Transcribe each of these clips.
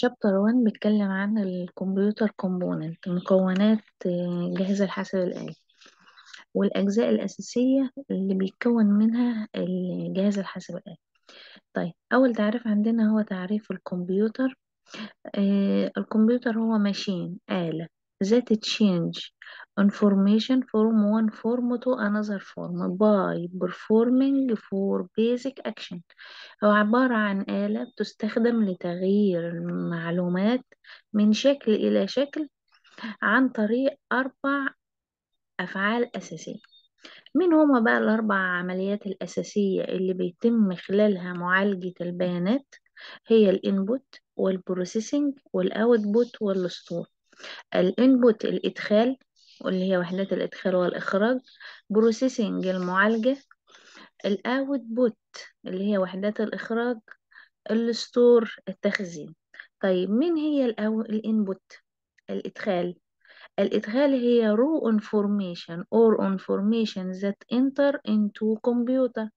شابتر 1 بيتكلم عن الكمبيوتر كومبوننت مكونات آه، جهاز الحاسب الآلي والأجزاء الأساسية اللي بيتكون منها الجهاز الحاسب الآلي طيب أول تعريف عندنا هو تعريف الكمبيوتر آه الكمبيوتر هو ماشين آلة that change information from one form to another form by performing for basic action هو عبارة عن آلة تستخدم لتغيير المعلومات من شكل إلى شكل عن طريق أربع أفعال أساسية من هما بقى الأربع عمليات الأساسية اللي بيتم خلالها معالجة البيانات هي الإنبوت والبروسيسنج والأوتبوت والستور الانبوت الادخال واللي هي وحدات الادخال والاخراج بروسيسنج المعالجة الاوتبوت اللي هي وحدات الاخراج الستور التخزين طيب مين هي الانبوت الادخال الادخال هي raw information or information that enter into computer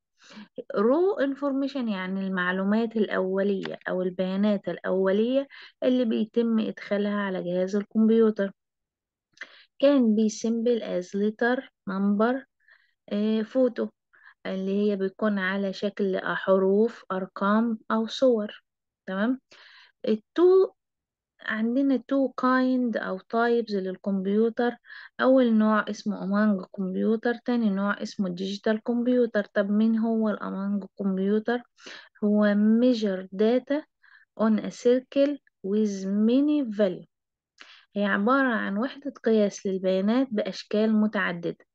رو انفورميشن يعني المعلومات الأولية أو البيانات الأولية اللي بيتم إدخالها على جهاز الكمبيوتر كان بي simple as letter number فوتو آه، اللي هي بيكون على شكل حروف أرقام أو صور تمام التو عندنا تو كايند او تايبز للكمبيوتر اول نوع اسمه امانج كمبيوتر تاني نوع اسمه ديجيتال كمبيوتر طب مين هو الامانج كمبيوتر هو ميجر داتا اون ا سيركل ويز ميني فاليو هي عباره عن وحده قياس للبيانات باشكال متعدده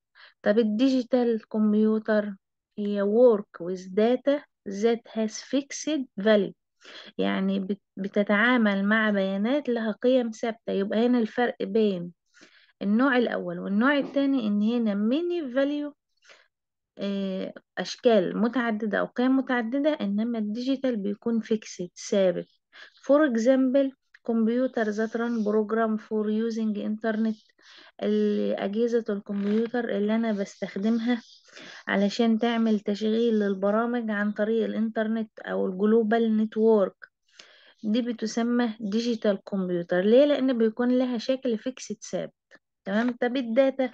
طب الديجيتال كمبيوتر هي work with data that has fixed value يعني بتتعامل مع بيانات لها قيم ثابتة يبقى هنا الفرق بين النوع الأول والنوع التاني إن هنا ميني value آه، أشكال متعددة أو قيم متعددة إنما الديجيتال بيكون فيكسد ثابت فور إكزامبل كمبيوتر that run program for using internet أجهزة الكمبيوتر اللي أنا بستخدمها علشان تعمل تشغيل للبرامج عن طريق الإنترنت أو الجلوبال نتورك دي بتسمى ديجيتال كمبيوتر ليه لأن بيكون لها شكل فيكسد ثابت تمام طب الداتا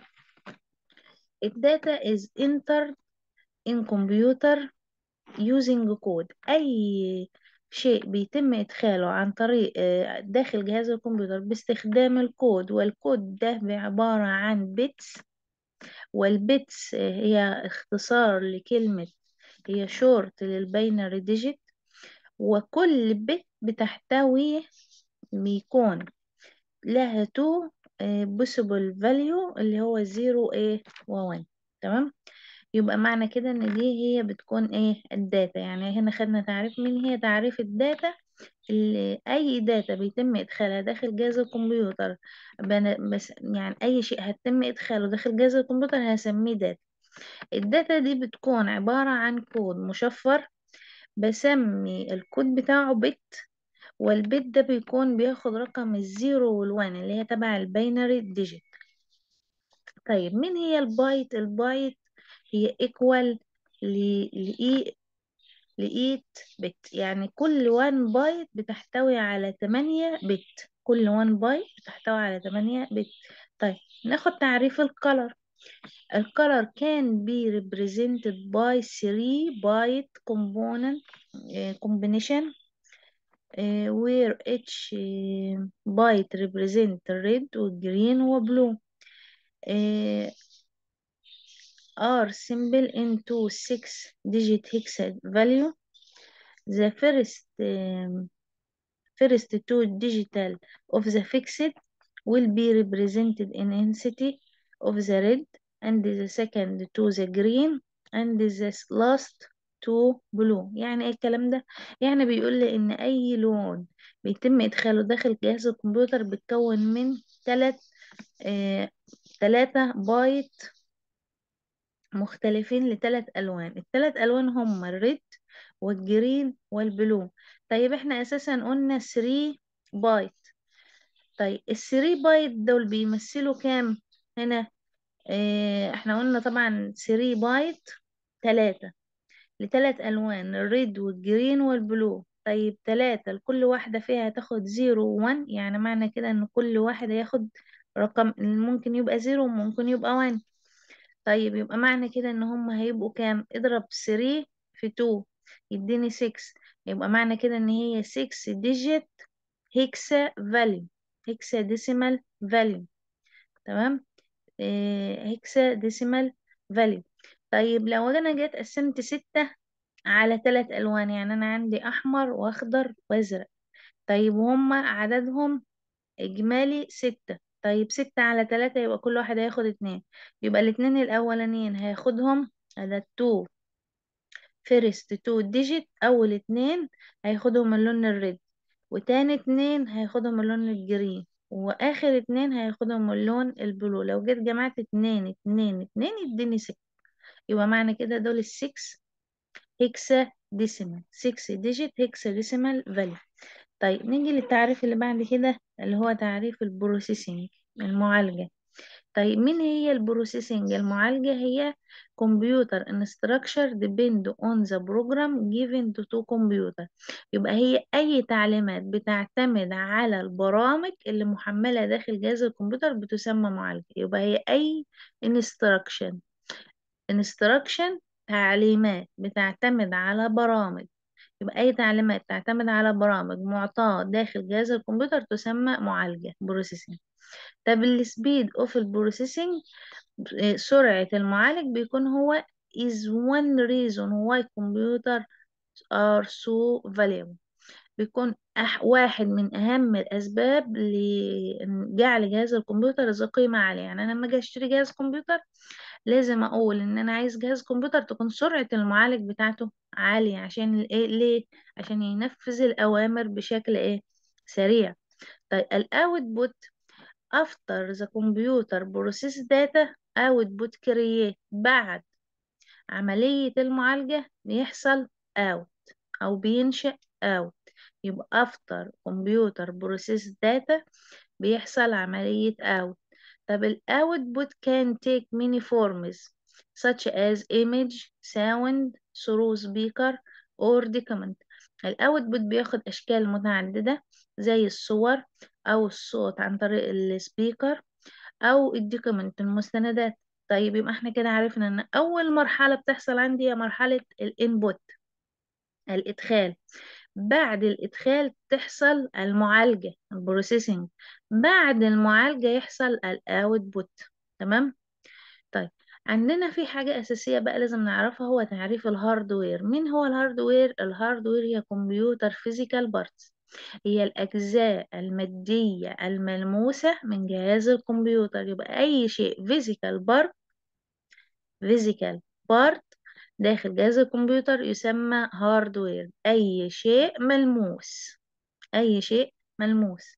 الداتا is entered in computer using code أي شيء بيتم إدخاله عن طريق آه، داخل جهاز الكمبيوتر باستخدام الكود والكود ده بعبارة عن بيتس والبيتس آه، هي اختصار لكلمة هي شورت للباينري ديجيت وكل بت بتحتوي بيكون لها تو آه، possible value اللي هو 0 ايه و 1 تمام يبقى معنى كده ان دي هي بتكون ايه الداتا يعني هنا خدنا تعريف مين هي تعريف الداتا اللي اي داتا بيتم ادخالها داخل جهاز الكمبيوتر بس يعني اي شيء هتم ادخاله داخل جهاز الكمبيوتر هسميه داتا الداتا دي بتكون عبارة عن كود مشفر بسمي الكود بتاعه بت والبت ده بيكون بياخد رقم الزيرو والوان اللي هي تبع الباينري ديجيت طيب مين هي البايت البايت هي ايكوال لإي لإيت بت يعني كل 1 بايت بتحتوي على 8 بت كل 1 بايت بتحتوي على 8 بت طيب ناخد تعريف الكلر الكلر can be represented by 3 byte component آه، combination آه، where each آه، byte represent red وجرين وبلو are simple into six digit hexa value the first um, first two digital of the fixed will be represented in intensity of the red and the second to the green and the last to blue يعني ايه الكلام ده يعني بيقول لي ان اي لون بيتم ادخاله داخل جهاز الكمبيوتر بيتكون من ثلاث ثلاثة بايت مختلفين لثلاث ألوان الثلاث ألوان هما الريد والجرين والبلو طيب احنا أساسا قلنا 3 بايت طيب الثري بايت دول بيمثلوا كام هنا اه احنا قلنا طبعا ثري بايت تلاتة لتلات ألوان الريد والجرين والبلو طيب تلاتة لكل واحدة فيها هتاخد زيرو وان يعني معنى كده ان كل واحد هياخد رقم ممكن يبقى زيرو وممكن يبقى وان طيب يبقى معنى كده ان هم هيبقوا كام اضرب 3 في 2 يديني 6 يبقى معنى كده ان هي 6 ديجيت هيكسا فاليو هيكسا ديسيمال فاليو تمام هيكسا ديسيمال فاليو طيب لو انا جيت قسمت 6 على 3 الوان يعني انا عندي احمر واخضر وازرق طيب هما عددهم اجمالي 6 طيب ستة على تلاتة يبقى كل واحد هياخد اتنين يبقى الاتنين الأولانيين هياخدهم على التو فيرست تو ديجيت أول اتنين هياخدهم اللون الريد وتاني اتنين هياخدهم اللون الجرين وآخر اتنين هياخدهم اللون البلو لو جيت جمعت اتنين اتنين اتنين يديني ست يبقى معنى كده دول السكس هيكسا ديسيمال 6 ديجيت هيكسا ديسيمال فاليو طيب نيجي للتعريف اللي بعد كده اللي هو تعريف البروسيسنج المعالجة طيب مين هي البروسيسنج المعالجة هي كمبيوتر انستراكشر ديبند اون ذا بروجرام جيفن تو كمبيوتر يبقى هي اي تعليمات بتعتمد على البرامج اللي محملة داخل جهاز الكمبيوتر بتسمى معالجة يبقى هي اي انستراكشن انستراكشن تعليمات بتعتمد على برامج يبقى أي تعليمات تعتمد على برامج معطاة داخل جهاز الكمبيوتر تسمى معالجة بروسيسنج طب السبيد اوف البروسيسنج سرعة المعالج بيكون هو is one reason why computers are so valuable بيكون أح واحد من أهم الأسباب لجعل جهاز الكمبيوتر ذو قيمة عالية يعني أنا لما أجي أشتري جهاز كمبيوتر لازم اقول ان انا عايز جهاز كمبيوتر تكون سرعة المعالج بتاعته عالية عشان ايه ليه عشان ينفذ الاوامر بشكل ايه سريع طيب الاوتبوت افتر ذا كمبيوتر بروسيس داتا output create بعد عملية المعالجة بيحصل out او بينشأ out يبقى افتر كمبيوتر بروسيس داتا بيحصل عملية out طب ال output can take many forms such as image, sound, through speaker or document ال output بياخد أشكال متعددة زي الصور أو الصوت عن طريق speaker أو document المستندات طيب يبقى احنا كده عرفنا ان اول مرحلة بتحصل عندي هي مرحلة الانبوت الادخال بعد الإدخال تحصل المعالجة البروسيسنج بعد المعالجة يحصل الأوتبوت تمام طيب عندنا في حاجة أساسية بقى لازم نعرفها هو تعريف الهاردوير مين هو الهاردوير؟ الهاردوير هي كمبيوتر فيزيكال بارتس هي الأجزاء المادية الملموسة من جهاز الكمبيوتر يبقى أي شيء فيزيكال بارت فيزيكال بارت داخل جهاز الكمبيوتر يسمى هاردوير أي شيء ملموس أي شيء ملموس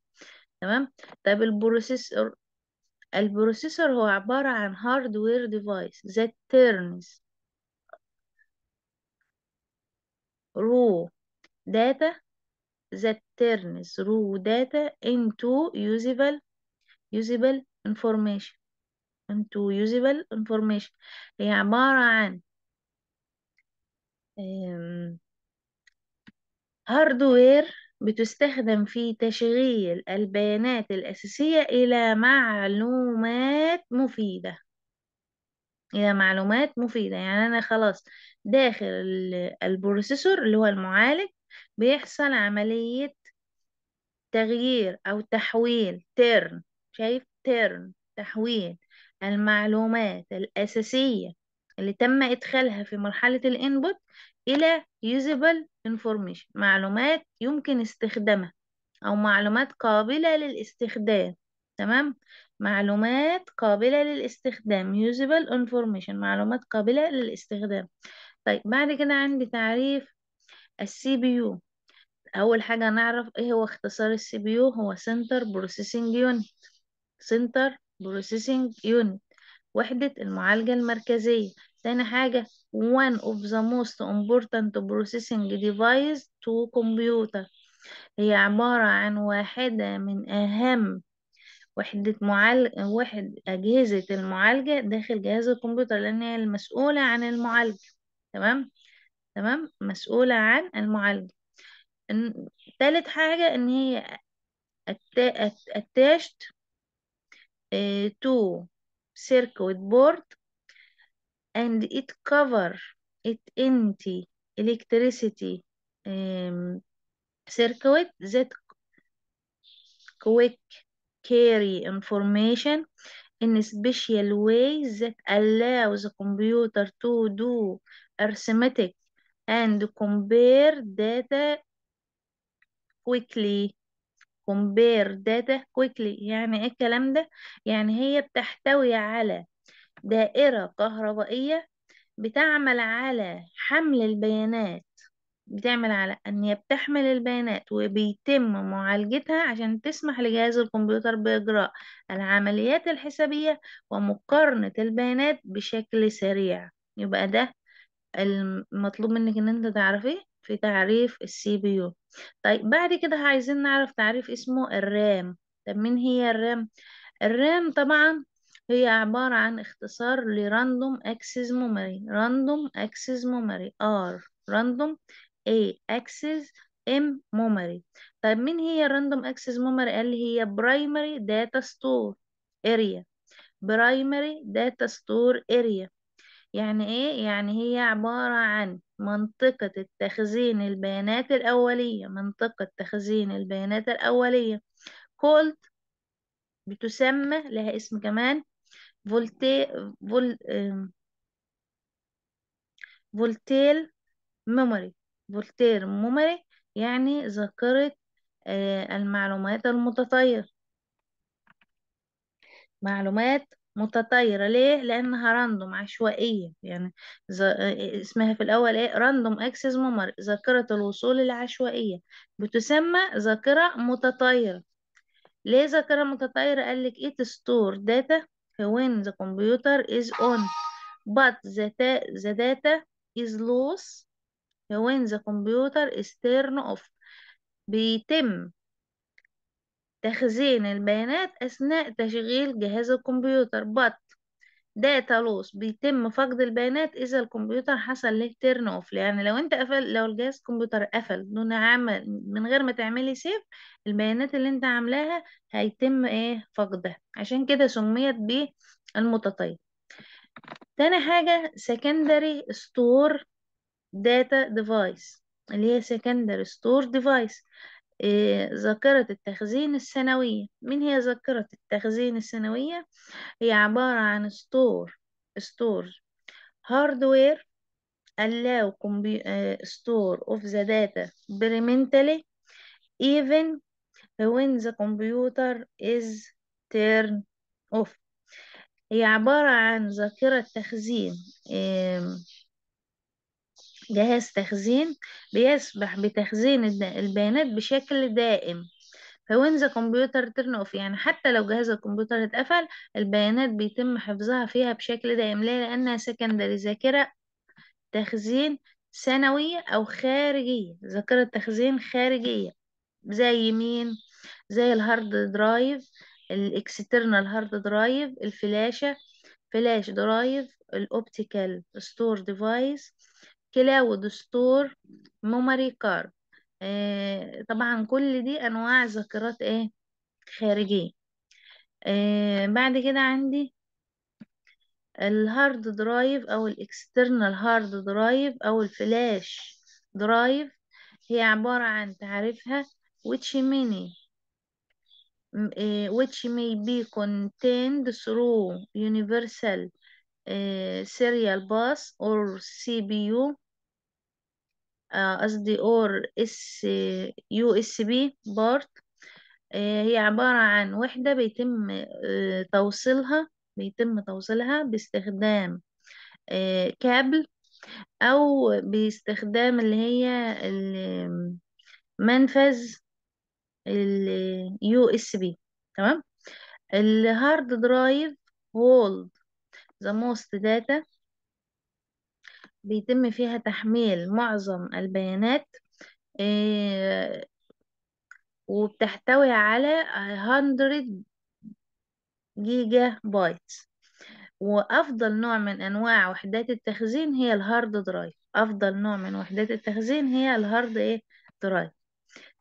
تمام طيب البروسيسور البروسيسور هو عبارة عن هاردوير ديفايس that turns raw data that turns raw data into usable usable information into usable information هي عبارة عن هاردوير بتستخدم في تشغيل البيانات الأساسية إلى معلومات مفيدة إلى معلومات مفيدة يعني أنا خلاص داخل البروسيسور اللي هو المعالج بيحصل عملية تغيير أو تحويل تيرن شايف تيرن تحويل المعلومات الأساسية اللي تم إدخالها في مرحلة الإنبوت إلى usable information معلومات يمكن استخدامها أو معلومات قابلة للاستخدام تمام معلومات قابلة للاستخدام usable information معلومات قابلة للاستخدام طيب بعد كده عندي تعريف السي بي يو أول حاجة نعرف إيه هو اختصار السي بي يو هو Center Processing Unit Center Processing Unit وحدة المعالجة المركزية تاني حاجة one of the most important processing device to computer هي عبارة عن واحدة من أهم وحدة معالج وحد أجهزة المعالجة داخل جهاز الكمبيوتر لأن هي المسؤولة عن المعالجة تمام تمام مسؤولة عن المعالجة تالت حاجة إن هي attached آه، to circuit board and it cover it empty electricity um, circuit that quick carry information in a special way that allows a computer to do arithmetic and compare data quickly. compare data quickly يعني ايه الكلام ده يعني هي بتحتوي على دائرة كهربائية بتعمل على حمل البيانات بتعمل على ان هي بتحمل البيانات وبيتم معالجتها عشان تسمح لجهاز الكمبيوتر باجراء العمليات الحسابية ومقارنة البيانات بشكل سريع يبقى ده المطلوب منك ان انت تعرفيه في تعريف السي بي يو طيب بعد كده عايزين نعرف تعريف اسمه الرام طب مين هي الرام الرام طبعا هي عبارة عن اختصار لراندوم اكسس ميموري راندوم اكسس ميموري ار راندوم اي اكسس ام ميموري طيب مين هي الراندوم اكسس ميموري قال هي برايمري داتا ستور اريا برايمري داتا ستور اريا يعني ايه يعني هي عبارة عن منطقة تخزين البيانات الأولية منطقة تخزين البيانات الأولية called بتسمى لها اسم كمان فولتي فول فولتيل ميموري فولتير ميموري يعني ذاكرة آه، المعلومات المتطير معلومات متطايرة ليه؟ لأنها راندوم عشوائية يعني ز... آه، اسمها في الأول إيه؟ راندوم أكسس ممر ذاكرة الوصول العشوائية بتسمى ذاكرة متطايرة ليه ذاكرة متطايرة؟ قال لك it store data when the computer is on but the, the data is lost when the computer is turned off بيتم تخزين البيانات أثناء تشغيل جهاز الكمبيوتر but داتا لوس بيتم فقد البيانات إذا الكمبيوتر حصل له تيرن أوف يعني لو أنت قفل لو الجهاز الكمبيوتر قفل دون عمل من غير ما تعملي سيف البيانات اللي أنت عاملاها هيتم إيه فقدها عشان كده سميت بالمتطيب تاني حاجة secondary store data device اللي هي secondary store device آه، ذاكرة التخزين السنوية من هي ذاكرة التخزين السنوية؟ هي عبارة عن ستور ستور هاردوير allow ستور آه، of the data بريمنتالي even when the computer is تيرن off هي عبارة عن ذاكرة تخزين جهاز تخزين بيسمح بتخزين البيانات بشكل دائم فوين ذا كمبيوتر ترن اوف يعني حتى لو جهاز الكمبيوتر اتقفل البيانات بيتم حفظها فيها بشكل دائم ليه لانها سكندري ذاكره تخزين ثانويه او خارجيه ذاكره تخزين خارجيه زي مين زي الهارد درايف الاكسترنال هارد درايف الفلاشه فلاش درايف الاوبتيكال ستور ديفايس كلى ودستور ميموري كارد آه، طبعا كل دي انواع ذاكرات ايه خارجيه آه، بعد كده عندي الهارد درايف او الاكسترنال هارد درايف او الفلاش درايف هي عبارة عن تعريفها which many آه، which may be contained through universal باس آه، serial سي or CPU آه، قصدي uh, or يو USB port بارت آه، هي عبارة عن وحدة بيتم توصيلها بيتم توصيلها باستخدام كابل أو باستخدام اللي هي منفذ ال USB تمام الهارد درايف هولد the most data بيتم فيها تحميل معظم البيانات آه، وبتحتوي على 100 جيجا بايت وأفضل نوع من أنواع وحدات التخزين هي الهارد درايف أفضل نوع من وحدات التخزين هي الهارد درايف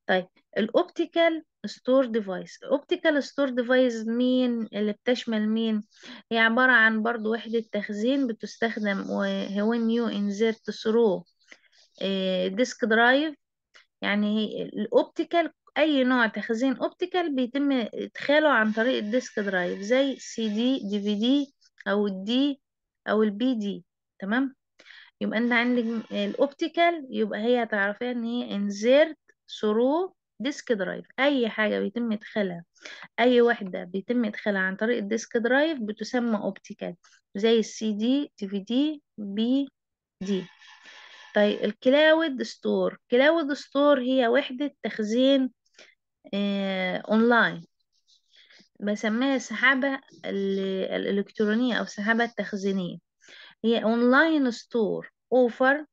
طيب الاوبتيكال ستور ديفايس الاوبتيكال ستور ديفايس مين اللي بتشمل مين هي عبارة عن برضو وحدة تخزين بتستخدم when you insert through ديسك درايف يعني الاوبتيكال اي نوع تخزين اوبتيكال بيتم ادخاله عن طريق الديسك درايف زي سي دي دي في دي او الدي او البي دي تمام يبقى انت عندك الاوبتيكال يبقى هي هتعرفيها ان هي انزرت ثرو ديسك درايف اي حاجه بيتم ادخالها اي وحده بيتم ادخالها عن طريق الديسك درايف بتسمى اوبتيكال زي السي دي دي في دي بي دي طيب الكلاود ستور كلاود ستور هي وحده تخزين اونلاين آه، بسميها السحابه الالكترونيه او السحابه التخزينيه هي اونلاين ستور اوفر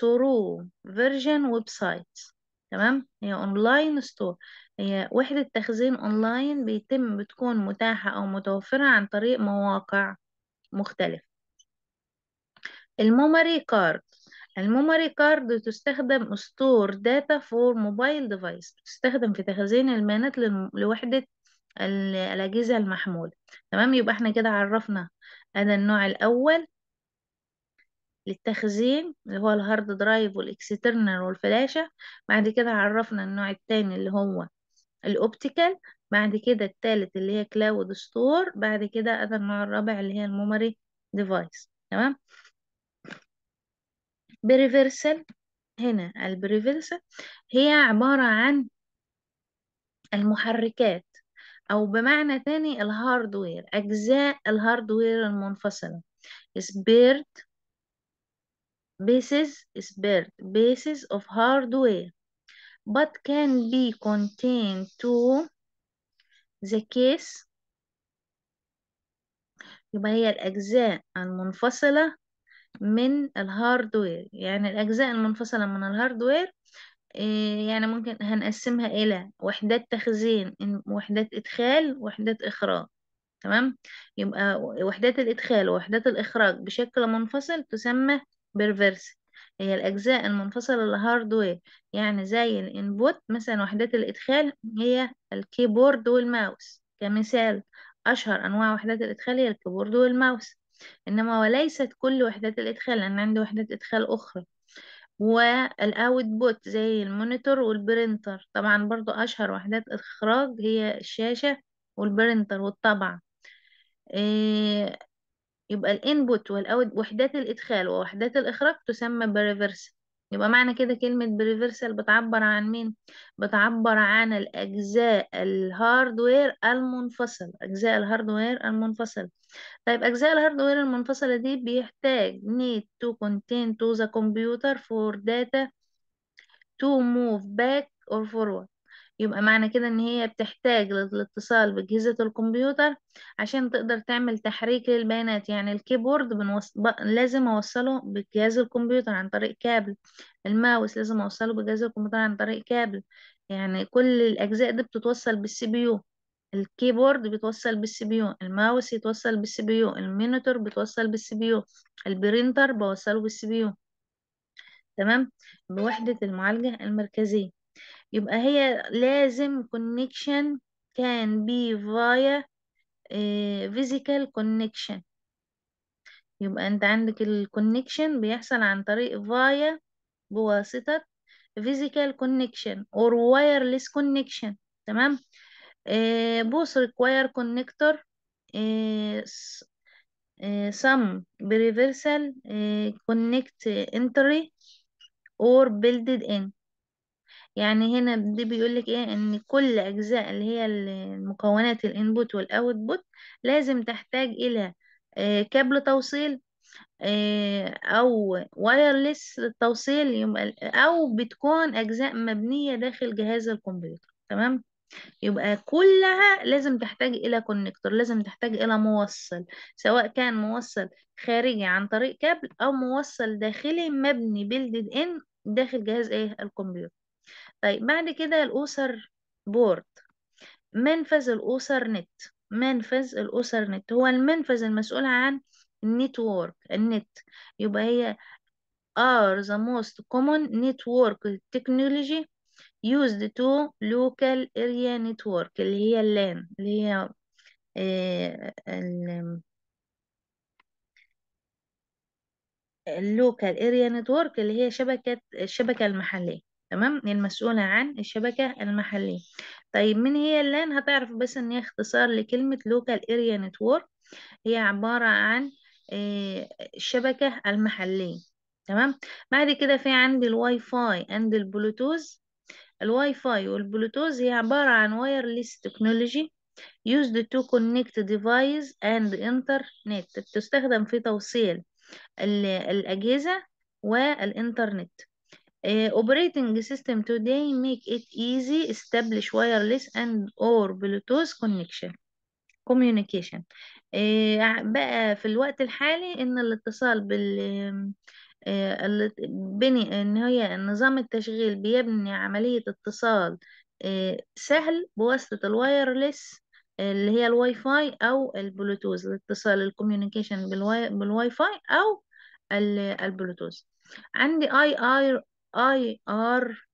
ثرو فيرجن ويب سايت تمام هي اونلاين ستور هي وحدة تخزين اونلاين بيتم بتكون متاحة او متوفرة عن طريق مواقع مختلفة الميموري كارد الميموري كارد تستخدم ستور داتا فور موبايل ديفايس تستخدم في تخزين البيانات لوحدة الأجهزة المحمولة تمام يبقى احنا كده عرفنا هذا النوع الأول للتخزين اللي هو الهارد درايف والاكسترنال والفلاشة بعد كده عرفنا النوع التاني اللي هو الاوبتيكال بعد كده التالت اللي هي كلاود ستور بعد كده أدى النوع الرابع اللي هي الميموري ديفايس تمام بريفيرسال هنا البريفيرسال هي عبارة عن المحركات أو بمعنى تاني الهاردوير أجزاء الهاردوير المنفصلة سبيرت basis is bird, basis of hardware, but can be contained to the case يبقى هي الأجزاء المنفصلة من الهاردوير يعني الأجزاء المنفصلة من الهاردوير آه، يعني ممكن هنقسمها إلى وحدات تخزين وحدات إدخال وحدات إخراج تمام يبقى وحدات الإدخال ووحدات الإخراج بشكل منفصل تسمى بيرفيرسيت هي الأجزاء المنفصلة الهاردوير يعني زي الإنبوت مثلا وحدات الإدخال هي الكيبورد والماوس كمثال أشهر أنواع وحدات الإدخال هي الكيبورد والماوس إنما وليست كل وحدات الإدخال لأن عندي وحدات إدخال أخرى والأوتبوت زي المونيتور والبرينتر طبعا برضو أشهر وحدات إخراج هي الشاشة والبرينتر والطبعة إيه يبقى الانبوت وحدات الادخال ووحدات الاخراج تسمى بريفرسال يبقى معنى كده كلمة بريفرسال بتعبر عن مين؟ بتعبر عن الأجزاء الهاردوير المنفصل أجزاء الهاردوير المنفصل طيب أجزاء الهاردوير المنفصلة دي بيحتاج need to contain to the computer for data to move back or forward يبقى معنى كده إن هي بتحتاج للاتصال بأجهزة الكمبيوتر عشان تقدر تعمل تحريك للبيانات يعني الكيبورد بنوص... ب... لازم أوصله بجهاز الكمبيوتر عن طريق كابل الماوس لازم أوصله بجهاز الكمبيوتر عن طريق كابل يعني كل الأجزاء دي بتتوصل بالسي بي يو الكيبورد بيتوصل بالسي بي يو الماوس يتوصل بالسي بي يو المينيتور بيتوصل بالسي بي يو البرينتر بوصله بالسي بي يو تمام بوحدة المعالجة المركزية يبقى هي لازم connection can be via physical connection يبقى انت عندك الكونكشن بيحصل عن طريق via بواسطة physical connection or wireless connection تمام بوس both require connector some reversal connect entry or built in يعني هنا دي بيقولك ايه ان كل اجزاء اللي هي المكونات الانبوت والاوتبوت لازم تحتاج الى آه، كابل توصيل آه، او وايرلس للتوصيل او بتكون اجزاء مبنية داخل جهاز الكمبيوتر تمام يبقى كلها لازم تحتاج إلى كونكتور لازم تحتاج إلى موصل سواء كان موصل خارجي عن طريق كابل أو موصل داخلي مبني بيلدد إن داخل جهاز إيه الكمبيوتر طيب بعد كده الأسر بورد منفذ الأسر نت منفذ الأسر نت هو المنفذ المسؤول عن النتورك النت يبقى هي are the most common network technology used to local area network اللي هي اللان اللي هي اللوكال اريا نتورك اللي هي شبكة الشبكة المحلية تمام المسؤولة عن الشبكة المحلية طيب من هي اللان هتعرف بس ان هي اختصار لكلمة local area network هي عبارة عن آه، الشبكة المحلية تمام بعد كده في عندي الواي فاي عند البلوتوز الواي فاي والبلوتوز هي عبارة عن وايرلس تكنولوجي used to connect device and internet تستخدم في توصيل الأجهزة والإنترنت آه، operating system today make it easy establish wireless and or Bluetooth connection communication uh, بقى في الوقت الحالي ان الاتصال بال uh, بني ان هي نظام التشغيل بيبني عملية اتصال سهل بواسطة الوايرلس اللي هي الواي فاي او البلوتوث الاتصال الكوميونيكيشن بالواي, بالواي فاي او البلوتوث عندي اي اي اي ار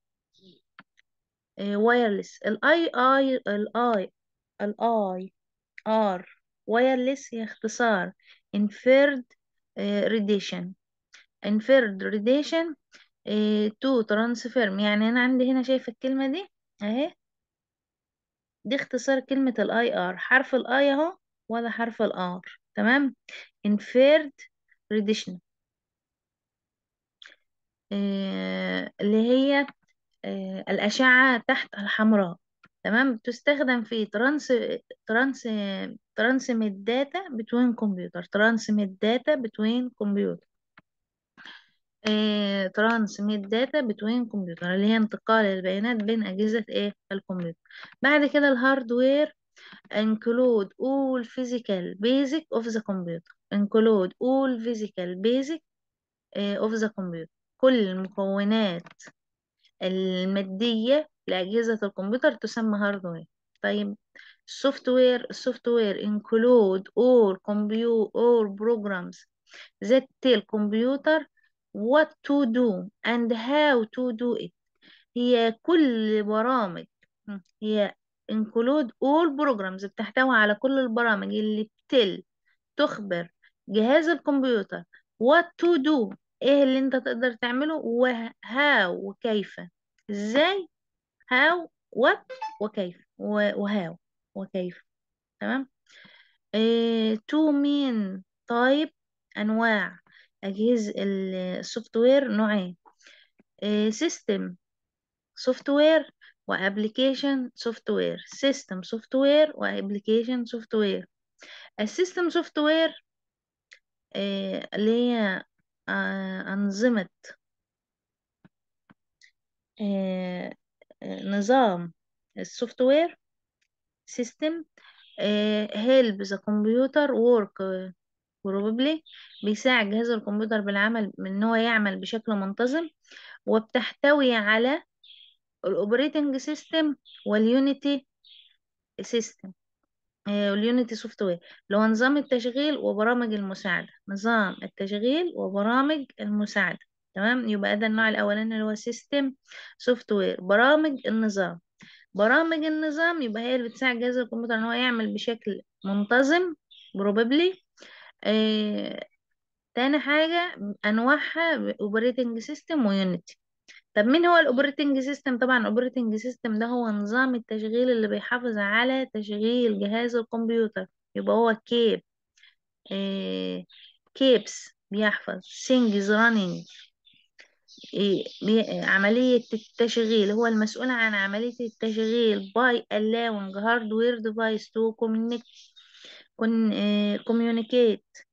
وايرلس الاي اي الاي الاي ار وايرلس هي اختصار انفيرد آه، ريديشن انفيرد ريديشن آه، تو ترانسفيرم يعني انا عندي هنا شايفه الكلمه دي اهي دي اختصار كلمه الاي ار حرف الاي اهو ولا حرف الار تمام انفيرد ريديشن اللي هي الأشعة تحت الحمراء تمام تستخدم في ترانس ترانس transmit data between computer transmit data between computer transmit data between computer اللي هي انتقال البيانات بين أجهزة ايه الكمبيوتر بعد كده الهاردوير include all physical basic of the computer include all physical basic of the computer كل المكونات المادية لأجهزة الكمبيوتر تسمى هاردوير طيب السوفت وير السوفت وير include all كمبيوتر all programs ذات الكمبيوتر computer what to do and how to do it هي كل برامج هي include all programs بتحتوي على كل البرامج اللي بتل تخبر جهاز الكمبيوتر what to do ايه اللي انت تقدر تعمله وهاو وكيف ازاي هاو وات وكيف وهاو وكيف تمام إيه، تو مين تايب انواع اجهزة السوفت وير نوعين إيه، سيستم سوفت وير وابلكيشن سوفت وير سيستم سوفت وير وابلكيشن سوفت وير السيستم سوفت وير إيه، اللي هي آه، أنظمة آه، آه، نظام السوفت وير سيستم help the computer work probably بيساعد جهاز الكمبيوتر بالعمل من هو يعمل بشكل منتظم وبتحتوي على الاوبريتنج سيستم واليونيتي سيستم واليونيتي سوفت وير اللي هو نظام التشغيل وبرامج المساعدة نظام التشغيل وبرامج المساعدة تمام يبقى ده النوع الأولاني اللي هو سيستم سوفت وير برامج النظام برامج النظام يبقى هي اللي بتساعد جهاز الكمبيوتر ان هو يعمل بشكل منتظم بروبابلي آه، تاني حاجة أنواعها اوبريتنج سيستم ويونيتي طب مين هو الاوبريتنج سيستم طبعا الاوبريتنج سيستم ده هو نظام التشغيل اللي بيحافظ على تشغيل جهاز الكمبيوتر يبقى هو كيب آه، كيبس بيحفظ سينجز إيه، رانينج عملية التشغيل هو المسؤول عن عملية التشغيل باي allowing hardware ديفايس to كوميونيكيت آه، communicate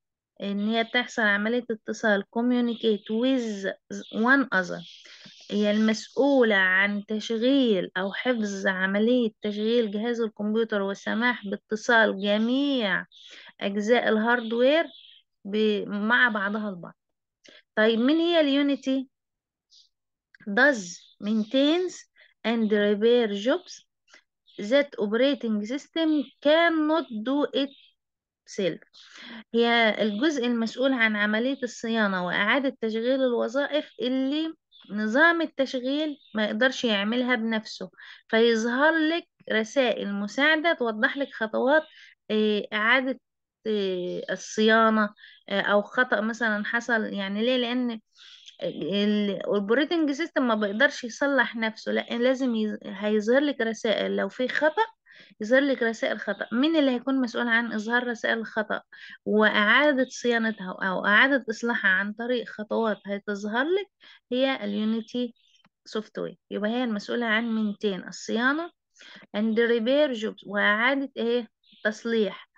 ان هي بتحصل عملية اتصال communicate with one other هي المسؤولة عن تشغيل أو حفظ عملية تشغيل جهاز الكمبيوتر والسماح باتصال جميع أجزاء الهاردوير مع بعضها البعض طيب من هي اليونيتي؟ does maintains and repair jobs that operating system cannot do it self هي الجزء المسؤول عن عملية الصيانة وإعادة تشغيل الوظائف اللي نظام التشغيل ما يقدرش يعملها بنفسه فيظهر لك رسائل مساعدة توضح لك خطوات آه، إعادة آه، الصيانة آه، أو خطأ مثلا حصل يعني ليه لأن الاوبريتنج سيستم ما بيقدرش يصلح نفسه لا لازم يز... هيظهر لك رسائل لو في خطأ يظهر لك رسائل خطأ مين اللي هيكون مسؤول عن إظهار رسائل الخطأ وإعادة صيانتها أو إعادة إصلاحها عن طريق خطوات هتظهر لك هي اليونيتي سوفت وير يبقى هي المسؤولة عن مينتين الصيانة اند ريبير jobs وإعادة إيه تصليح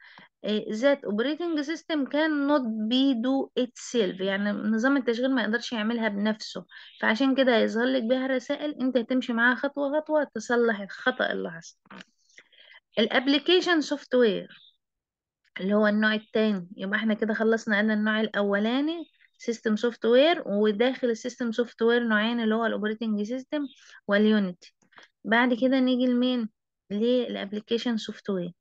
ذات اوبريتنج سيستم كان نوت بي دو اتسيلف يعني نظام التشغيل ما يقدرش يعملها بنفسه فعشان كده هيظهر لك بيها رسائل انت هتمشي معاها خطوه خطوه تصلح الخطا اللي حصل الابليكيشن سوفت وير اللي هو النوع التاني يبقى احنا كده خلصنا قلنا النوع الاولاني سيستم سوفت وير وداخل السيستم سوفت وير نوعين اللي هو الاوبريتنج سيستم واليونتي بعد كده نيجي لمين للابليكيشن سوفت وير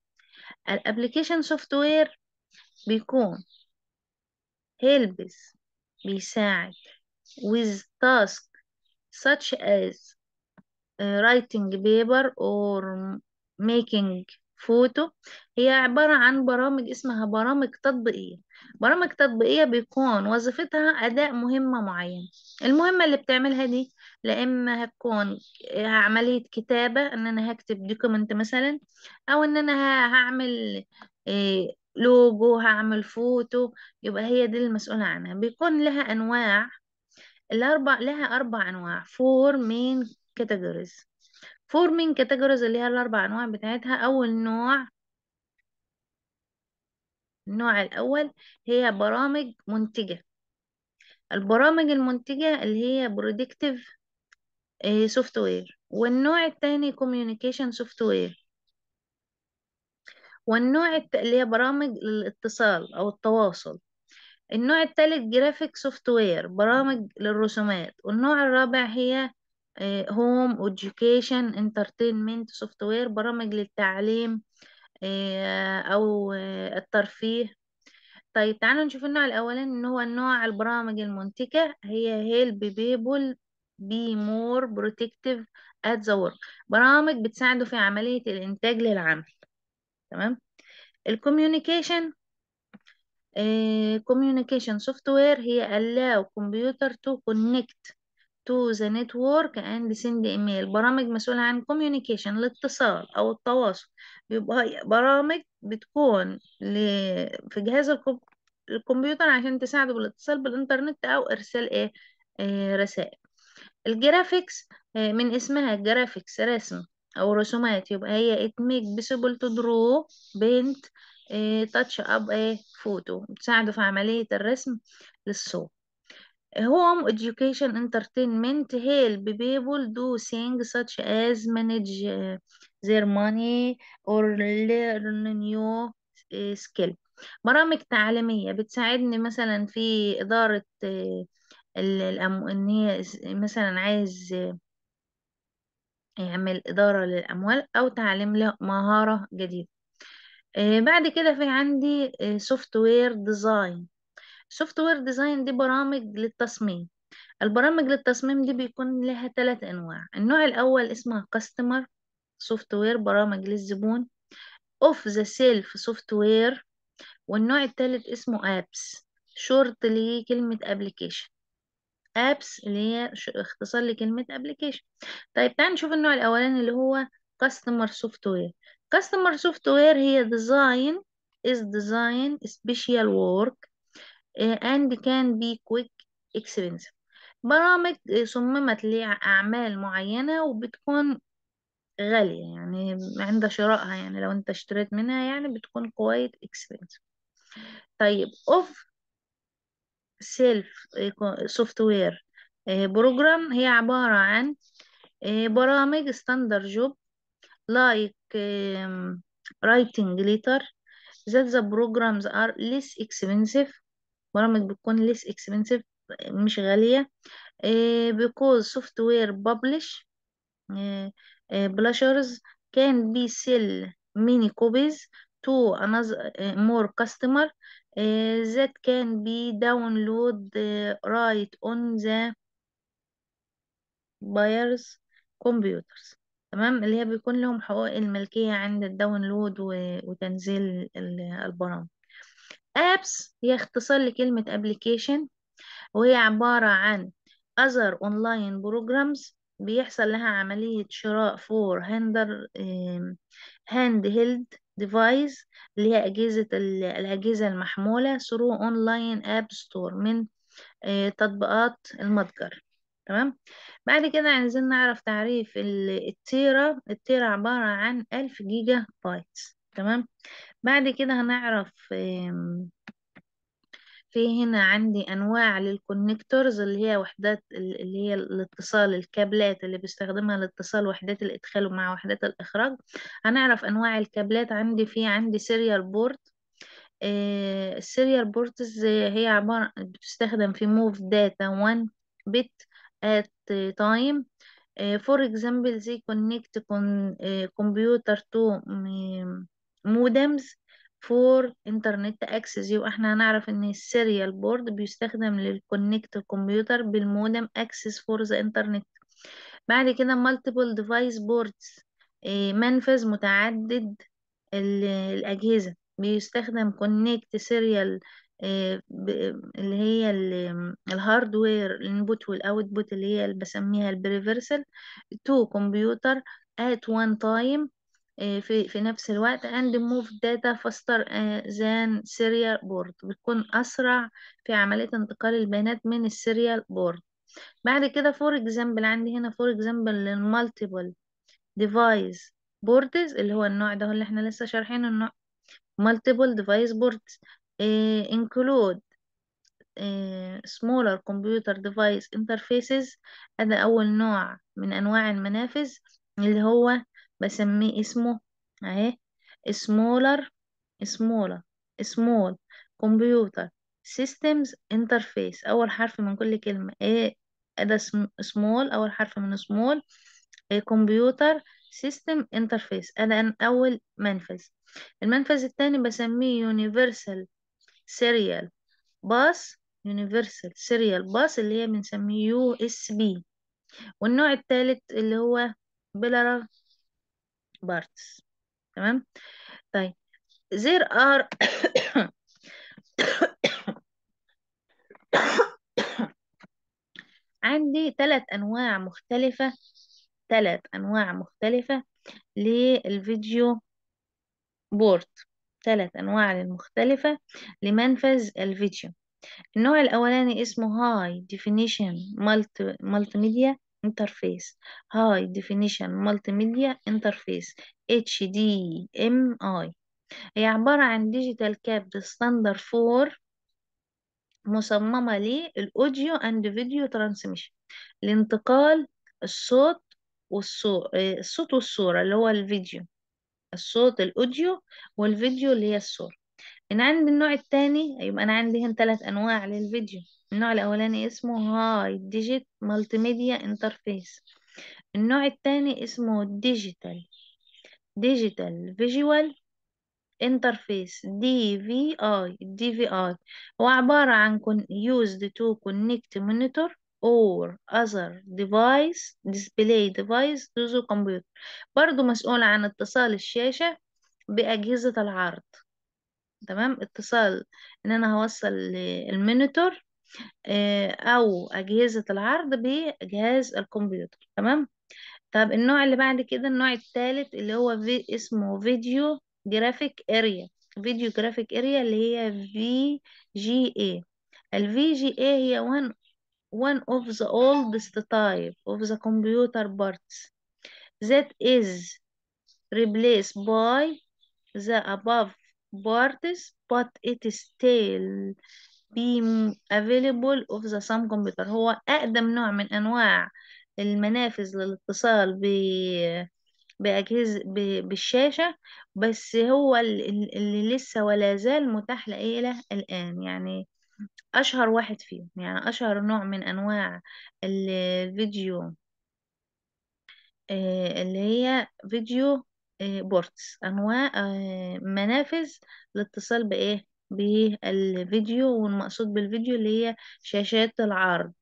الابليكيشن سوفت وير بيكون هيلبس بيساعد with task such as uh, writing paper or ميكينج فوتو هي عبارة عن برامج اسمها برامج تطبيقية برامج تطبيقية بيكون وظيفتها أداء مهمة معينة المهمة اللي بتعملها دي لإما هتكون عملية كتابة إن أنا هكتب دوكيمنت مثلا أو إن أنا هعمل لوجو آه، هعمل فوتو يبقى هي دي المسؤولة عنها بيكون لها أنواع الأربع لها أربع أنواع فور مين كاتيجوريز forming categories اللي هي الأربع أنواع بتاعتها أول نوع النوع الأول هي برامج منتجة البرامج المنتجة اللي هي predictive سوفت آه، وير والنوع التاني communication سوفت وير والنوع اللي هي برامج للاتصال أو التواصل النوع التالت جرافيك سوفت وير برامج للرسومات والنوع الرابع هي هوم آه، education انترتينمنت سوفت وير برامج للتعليم آه، او آه، الترفيه طيب تعالوا نشوف النوع الاولاني ان هو النوع البرامج المنتجه هي help people be more protective at the work برامج بتساعده في عمليه الانتاج للعمل تمام الكوميونيكيشن كوميونيكيشن سوفت وير هي allow كمبيوتر to connect to the network and send email برامج مسؤولة عن communication الاتصال أو التواصل يبقى برامج بتكون في جهاز الكمبيوتر عشان تساعده بالاتصال بالإنترنت أو إرسال إيه آه، رسائل الجرافيكس آه، من اسمها جرافيكس رسم أو رسومات يبقى هي it make possible to draw paint آه، touch up a photo بتساعده في عملية الرسم للصوت Home education entertainment help people do things such as manage their money or learn new uh, skill برامج تعليمية بتساعدني مثلا في إدارة uh, الأم... إن هي مثلا عايز يعمل إدارة للأموال أو تعليم له مهارة جديدة بعد كده في عندي software design سوفت وير ديزاين دي برامج للتصميم البرامج للتصميم دي بيكون لها ثلاث انواع النوع الاول اسمها كاستمر سوفت وير برامج للزبون اوف ذا سيلف سوفت وير والنوع الثالث اسمه ابس شورت لكلمه ابلكيشن ابس اللي هي اختصار لكلمه ابلكيشن طيب تعال نشوف النوع الاولاني اللي هو كاستمر سوفت وير كاستمر سوفت وير هي ديزاين از ديزاين سبيشال وورك and can be quick expensive برامج صممت لأعمال معينة وبتكون غالية يعني عند شرائها يعني لو انت اشتريت منها يعني بتكون quite expensive طيب of self software program هي عبارة عن برامج standard job like writing letter that the programs are less expensive برامج بتكون less expensive مش غالية because software publish publishers can be sell سيل copies to another more customer that can be download right on the buyers computers تمام اللي هي بيكون لهم حقوق الملكية عند الداونلود وتنزيل البرامج ابس هي اختصار لكلمة ابليكيشن وهي عبارة عن other online programs بيحصل لها عملية شراء for handler هاند هيلد ديفايس اللي هي أجهزة الأجهزة المحمولة through online app store من آه، تطبيقات المتجر تمام بعد كده عايزين نعرف تعريف التيرا التيرا عبارة عن ألف جيجا بايت تمام بعد كده هنعرف في هنا عندي انواع للكونكتورز اللي هي وحدات اللي هي الاتصال الكابلات اللي بيستخدمها الاتصال وحدات الادخال مع وحدات الاخراج هنعرف انواع الكابلات عندي في عندي سيريال بورد السيريال بورتز هي عبارة بتستخدم في موف داتا 1 بت ات تايم فور اكزامبل زي كونكت كمبيوتر تو مودمز فور انترنت اكسس يبقى احنا هنعرف ان السيريال بورد بيستخدم للكونكت الكمبيوتر بالمودم اكسس فور ذا انترنت بعد كده مالتيبل ديفايس بوردز منفذ متعدد الاجهزه بيستخدم كونكت سيريال آه، اللي هي الهاردوير الانبوت والاوتبوت اللي هي اللي بسميها البريفرسل تو كمبيوتر ات وان تايم آه، في, في نفس الوقت and move data faster آه، than serial board بتكون أسرع في عملية انتقال البيانات من السيريال بورد بعد كده فور example عندي هنا فور example multiple device boards اللي هو النوع ده اللي احنا لسه شارحينه النوع multiple device boards آه، include smaller computer device interfaces هذا أول نوع من أنواع المنافذ اللي هو بسميه اسمه اهي سمولر سمولر سمول كمبيوتر سيستمز انترفيس اول حرف من كل كلمه ايه ده سمول اول حرف من سمول كمبيوتر سيستم انترفيس ده اول منفذ المنفذ الثاني بسميه يونيفرسال سيريال باس يونيفرسال سيريال باس اللي هي بنسميه يو اس بي والنوع الثالث اللي هو بيلارال parts تمام طيب there are عندي ثلاث أنواع مختلفة ثلاث أنواع مختلفة للفيديو بورد ثلاث أنواع مختلفه لمنفذ الفيديو النوع الأولاني اسمه High Definition Multimedia interface high definition multimedia interface HDMI هي عبارة عن digital كابل standard 4 مصممة للأوديو and video transmission لانتقال الصوت والصور آه، الصوت والصورة اللي هو الفيديو الصوت الأوديو والفيديو اللي هي الصورة إن عندي النوع الثاني يبقى أنا عندي هنا تلات أنواع للفيديو النوع الأولاني اسمه هاي ديجيت مالتي ميديا انترفيس النوع الثاني اسمه ديجيتال ديجيتال فيجوال انترفيس دي في اي دي في اي هو عبارة عن used to connect monitor or other device display device to the computer برضه مسؤول عن اتصال الشاشة بأجهزة العرض تمام اتصال ان انا هوصل المونيتور آه، او اجهزه العرض بجهاز الكمبيوتر تمام طب النوع اللي بعد كده النوع الثالث اللي هو في اسمه فيديو جرافيك اريا فيديو جرافيك اريا اللي هي في جي اي الفي جي اي هي one one of the oldest type of the computer parts that is replaced by the above parts but it still be available of the some computer هو أقدم نوع من أنواع المنافذ للاتصال ب بأجهزة ب... بالشاشة بس هو اللي لسه ولا زال متاح إلى الآن يعني أشهر واحد فيهم يعني أشهر نوع من أنواع الفيديو آه، اللي هي فيديو آه، بورتس أنواع آه، منافذ لاتصال بإيه بالفيديو والمقصود بالفيديو اللي هي شاشات العرض